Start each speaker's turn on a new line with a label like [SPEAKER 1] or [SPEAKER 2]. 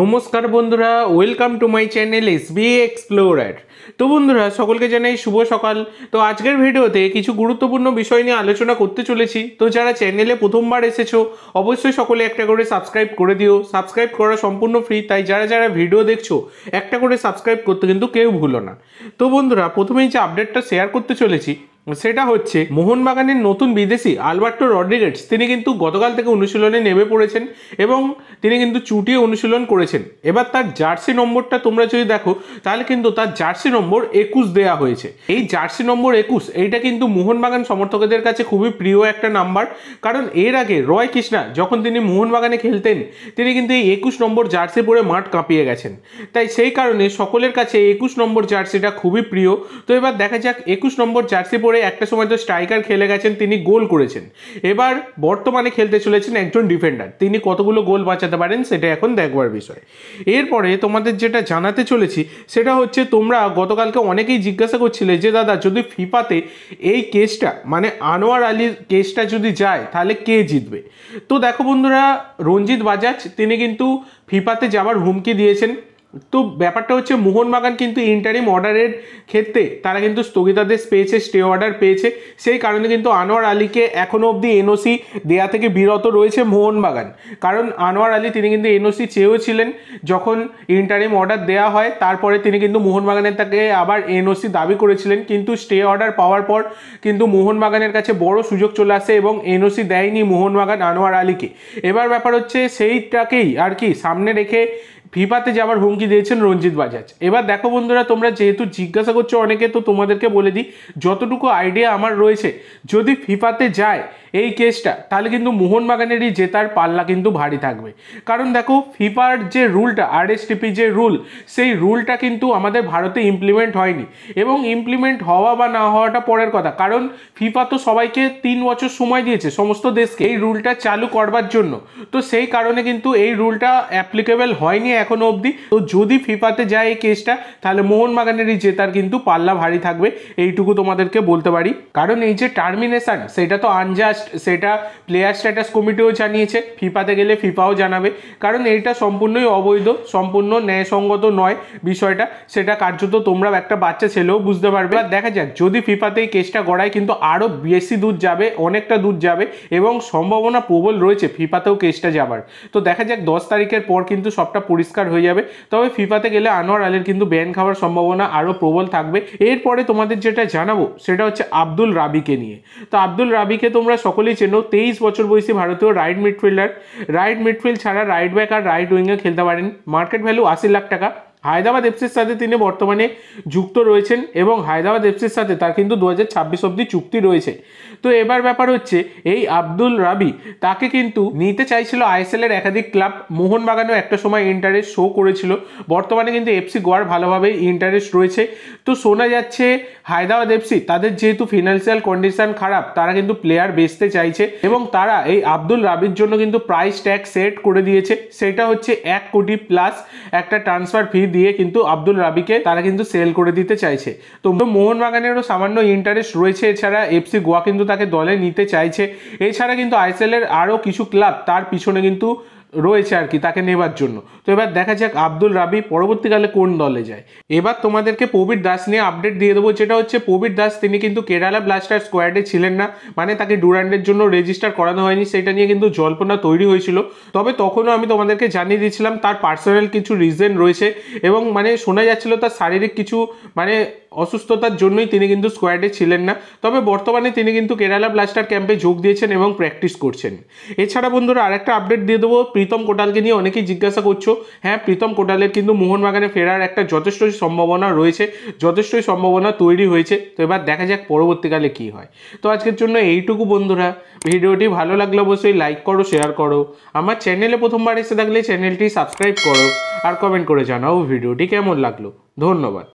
[SPEAKER 1] নমস্কার বন্ধুরা welcome to my channel S B explorer তো বন্ধুরা সকলকে জানাই শুভ সকাল তো আজকের ভিডিওতে কিছু গুরুত্বপূর্ণ বিষয় নিয়ে আলোচনা করতে চলেছি তো যারা চ্যানেলে প্রথমবার এসেছো অবশ্যই সকলে একটা করে সাবস্ক্রাইব করে দিও সাবস্ক্রাইব করা সম্পূর্ণ ফ্রি তাই যারা যারা ভিডিও দেখছো একটা করে সাবস্ক্রাইব করতে কিন্তু কেউ ভুলো না তো বন্ধুরা প্রথমেই যে আপডেটটা শেয়ার করতে চলেছি সেটা হচ্ছে মোহনবাগানের নতুন বিদেশি আলবার্টো রড্রিগেটস তিনি কিন্তু গতকাল থেকে অনুশীলনে নেমে পড়েছেন এবং তিনি কিন্তু চুটিয়ে অনুশীলন করেছেন এবার তার জার্সি নম্বরটা তোমরা যদি দেখো তাহলে কিন্তু তার জার্সি নম্বর একুশ দেয়া হয়েছে এই জার্সি নম্বর একুশ এইটা কিন্তু মোহনবাগান সমর্থকদের কাছে খুবই প্রিয় একটা নাম্বার কারণ এর আগে রয় কৃষ্ণা যখন তিনি মোহনবাগানে খেলতেন তিনি কিন্তু এই একুশ নম্বর জার্সি পরে মাঠ কাঁপিয়ে গেছেন তাই সেই কারণে সকলের কাছে একুশ নম্বর জার্সিটা খুবই প্রিয় তো এবার দেখা যাক একুশ নম্বর জার্সি পরে করে একটা সময় তো স্ট্রাইকার খেলে গেছেন তিনি গোল করেছেন এবার বর্তমানে খেলতে চলেছেন একজন ডিফেন্ডার তিনি কতগুলো গোল বাঁচাতে পারেন সেটা এখন দেখবার বিষয় এরপরে তোমাদের যেটা জানাতে চলেছি সেটা হচ্ছে তোমরা গতকালকে অনেকেই জিজ্ঞাসা করছিলে যে দাদা যদি ফিফাতে এই কেসটা মানে আনোয়ার আলীর কেসটা যদি যায় তাহলে কে জিতবে তো দেখো বন্ধুরা রঞ্জিত বাজাজ তিনি কিন্তু ফিফাতে যাওয়ার হুমকি দিয়েছেন তো ব্যাপারটা হচ্ছে মোহনবাগান কিন্তু ইন্টারিম অর্ডারের ক্ষেত্রে তারা কিন্তু স্থগিতাদেশ পেয়েছে স্টে অর্ডার পেয়েছে সেই কারণে কিন্তু আনোয়ার আলীকে এখনও অবধি এনওসি দেয়া থেকে বিরত রয়েছে মোহনবাগান কারণ আনোয়ার আলী তিনি কিন্তু এনওসি চেয়েওছিলেন যখন ইন্টারিম অর্ডার দেয়া হয় তারপরে তিনি কিন্তু মোহনবাগানের তাকে আবার এনওসি দাবি করেছিলেন কিন্তু স্টে অর্ডার পাওয়ার পর কিন্তু মোহনবাগানের কাছে বড় সুযোগ চলে আসে এবং এনওসি দেয়নি মোহনবাগান আনোয়ার আলীকে এবার ব্যাপার হচ্ছে সেইটাকেই আর কি সামনে রেখে ফিফাতে যাওয়ার হুমকি দিয়েছেন রঞ্জিত বাজাজ এবার দেখো বন্ধুরা তোমরা যেহেতু জিজ্ঞাসা করছো অনেকে তো তোমাদেরকে বলে দিই যতটুকু আইডিয়া আমার রয়েছে যদি ফিফাতে যায় এই কেসটা তাহলে কিন্তু মোহনবাগানেরই জেতার পাল্লা কিন্তু ভারী থাকবে কারণ দেখো ফিফার যে রুলটা আরএসটিপি যে রুল সেই রুলটা কিন্তু আমাদের ভারতে ইমপ্লিমেন্ট হয়নি এবং ইমপ্লিমেন্ট হওয়া বা না হওয়াটা পরের কথা কারণ ফিফা তো সবাইকে তিন বছর সময় দিয়েছে সমস্ত দেশকে এই রুলটা চালু করবার জন্য তো সেই কারণে কিন্তু এই রুলটা অ্যাপ্লিকেবল হয়নি এখনো অবধি তো যদি ফিফাতে যায় এই কেসটা তাহলে মোহনবাগানেরই জেতার কিন্তু পাল্লা ভারী থাকবে এইটুকু তোমাদেরকে বলতে পারি কারণ এই যে টার্মিনেশান সেটা তো আনজাস্ট সেটা প্লেয়ার স্ট্যাটাস কমিটিও জানিয়েছে ফিফাতে গেলে ফিফাও জানাবে কারণ এইটা সম্পূর্ণই অবৈধ সম্পূর্ণ ন্যায়সঙ্গত নয় বিষয়টা সেটা কার্যত তোমরা একটা বাচ্চা ছেলেও বুঝতে পারবে আর দেখা যাক যদি ফিফাতে এই কেসটা গড়ায় কিন্তু আরও বেশি দূর যাবে অনেকটা দূর যাবে এবং সম্ভাবনা প্রবল রয়েছে ফিফাতেও কেসটা যাবার তো দেখা যাক দশ তারিখের পর কিন্তু সবটা পরিষ্কার পরিষ্কার হয়ে যাবে তবে ফিফাতে গেলে আনোয়ার আলীর কিন্তু ব্যান খাওয়ার সম্ভাবনা আরও প্রবল থাকবে এরপরে তোমাদের যেটা জানাবো সেটা হচ্ছে আব্দুল রাবিকে নিয়ে তো আব্দুল রাবিকে তোমরা সকলেই চেনো তেইশ বছর বয়সী ভারতীয় রাইট মিডফিল্ডার রাইট মিডফিল্ড ছাড়া রাইট ব্যাক আর রাইট উইংয়ে খেলতে পারেন মার্কেট ভ্যালু আশি লাখ টাকা হায়দ্রাবাদ এফসির সাথে তিনি বর্তমানে যুক্ত রয়েছেন এবং হায়দ্রাবাদ এফসির সাথে তার কিন্তু দু হাজার ছাব্বিশ অব্দি চুক্তি রয়েছে তো এবার ব্যাপার হচ্ছে এই আব্দুল রাবি তাকে কিন্তু নিতে চাইছিল আইএসএলের একাধিক ক্লাব মোহনবাগানেও একটা সময় ইন্টারেস্ট শো করেছিল বর্তমানে কিন্তু এফসি গোয়ার ভালোভাবেই ইন্টারেস্ট রয়েছে তো শোনা যাচ্ছে হায়দ্রাবাদ এফসি তাদের যেহেতু ফিনান্সিয়াল কন্ডিশন খারাপ তারা কিন্তু প্লেয়ার বেচতে চাইছে এবং তারা এই আব্দুল রাবির জন্য কিন্তু প্রাইস ট্যাগ সেট করে দিয়েছে সেটা হচ্ছে এক কোটি প্লাস একটা ট্রান্সফার ফি দিয়ে কিন্তু আব্দুল রাবিকে তারা কিন্তু সেল করে দিতে চাইছে তো মোহনবাগানেরও সামান্য ইন্টারেস্ট রয়েছে এছাড়া এফসি গোয়া কিন্তু তাকে দলে নিতে চাইছে এছাড়া কিন্তু আইসিএলের আরও কিছু ক্লাব তার পিছনে কিন্তু রয়েছে আর কি তাকে নেবার জন্য তো এবার দেখা যাক আব্দুল রাবি পরবর্তীকালে কোন দলে যায় এবার তোমাদেরকে প্রবীর দাস নিয়ে আপডেট দিয়ে দেবো যেটা হচ্ছে প্রবীর দাস তিনি কিন্তু কেরালা ব্লাস্টার স্কোয়াডে ছিলেন না মানে তাকে ডুরান্ডের জন্য রেজিস্টার করানো হয়নি সেটা নিয়ে কিন্তু জল্পনা তৈরি হয়েছিল তবে তখনও আমি তোমাদেরকে জানিয়ে দিয়েছিলাম তার পার্সোনাল কিছু রিজন রয়েছে এবং মানে শোনা যাচ্ছিল তার শারীরিক কিছু মানে অসুস্থতার জন্যই তিনি কিন্তু স্কোয়াডে ছিলেন না তবে বর্তমানে তিনি কিন্তু কেরালা ব্লাস্টার ক্যাম্পে যোগ দিয়েছেন এবং প্র্যাকটিস করছেন এছাড়া বন্ধুরা আরেকটা আপডেট দিয়ে দেবো প্রীতম কোটালকে নিয়ে অনেকেই জিজ্ঞাসা করছো হ্যাঁ প্রীতম কোটালের কিন্তু মোহনবাগানে ফেরার একটা যথেষ্টই সম্ভাবনা রয়েছে যথেষ্টই সম্ভাবনা তৈরি হয়েছে তো এবার দেখা যাক পরবর্তীকালে কি হয় তো আজকের জন্য এইটুকু বন্ধুরা ভিডিওটি ভালো লাগলে অবশ্যই লাইক করো শেয়ার করো আমার চ্যানেলে প্রথমবার এসে থাকলে চ্যানেলটি সাবস্ক্রাইব করো আর কমেন্ট করে জানাও ভিডিওটি কেমন লাগলো ধন্যবাদ